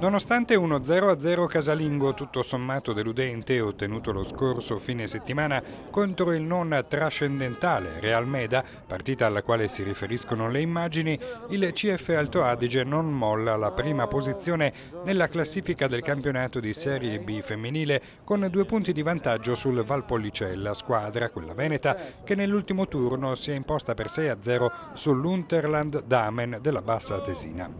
Nonostante uno 0-0 casalingo tutto sommato deludente ottenuto lo scorso fine settimana contro il non trascendentale Real Meda, partita alla quale si riferiscono le immagini, il CF Alto Adige non molla la prima posizione nella classifica del campionato di Serie B femminile con due punti di vantaggio sul Valpolicella, squadra, quella veneta, che nell'ultimo turno si è imposta per 6-0 sull'Unterland Damen della Bassa Tesina.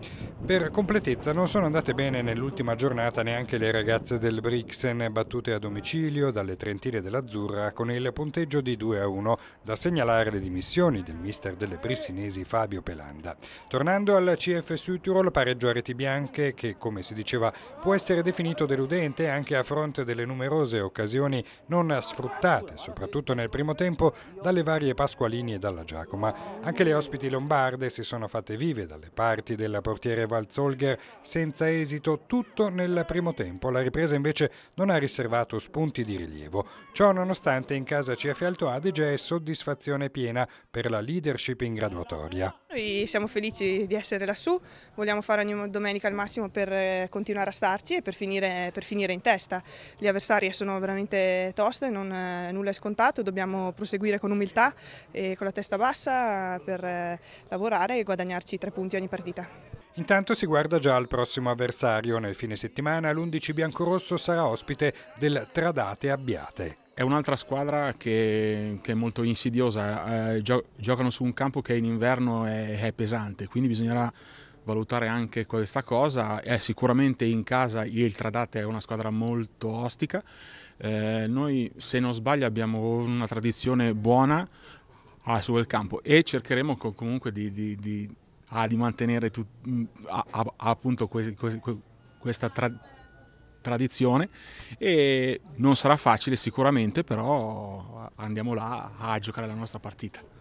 Per completezza non sono andate bene bene nell'ultima giornata neanche le ragazze del Brixen battute a domicilio dalle Trentine dell'Azzurra con il punteggio di 2 a 1 da segnalare le dimissioni del mister delle Brissinesi Fabio Pelanda. Tornando alla CF Südtirol pareggio a reti bianche che come si diceva può essere definito deludente anche a fronte delle numerose occasioni non sfruttate soprattutto nel primo tempo dalle varie Pasqualini e dalla Giacoma. Anche le ospiti lombarde si sono fatte vive dalle parti del portiere Valzolger senza esito gestito tutto nel primo tempo, la ripresa invece non ha riservato spunti di rilievo. Ciò nonostante in casa CF Alto Adige è soddisfazione piena per la leadership in graduatoria. Noi siamo felici di essere lassù, vogliamo fare ogni domenica il massimo per eh, continuare a starci e per finire, per finire in testa. Gli avversari sono veramente toste, non, eh, nulla è scontato, dobbiamo proseguire con umiltà e con la testa bassa per eh, lavorare e guadagnarci tre punti ogni partita. Intanto si guarda già al prossimo avversario. Nel fine settimana l'11 biancorosso sarà ospite del Tradate Abbiate. È un'altra squadra che, che, è molto insidiosa, eh, giocano su un campo che in inverno è, è pesante, quindi bisognerà valutare anche questa cosa. È sicuramente in casa il Tradate è una squadra molto ostica. Eh, noi, se non sbaglio, abbiamo una tradizione buona ah, su quel campo e cercheremo comunque di, di, di a, di mantenere tut, mm, a, a, appunto que, que, que, questa tra, tradizione e non sarà facile sicuramente, però andiamo là a giocare la nostra partita.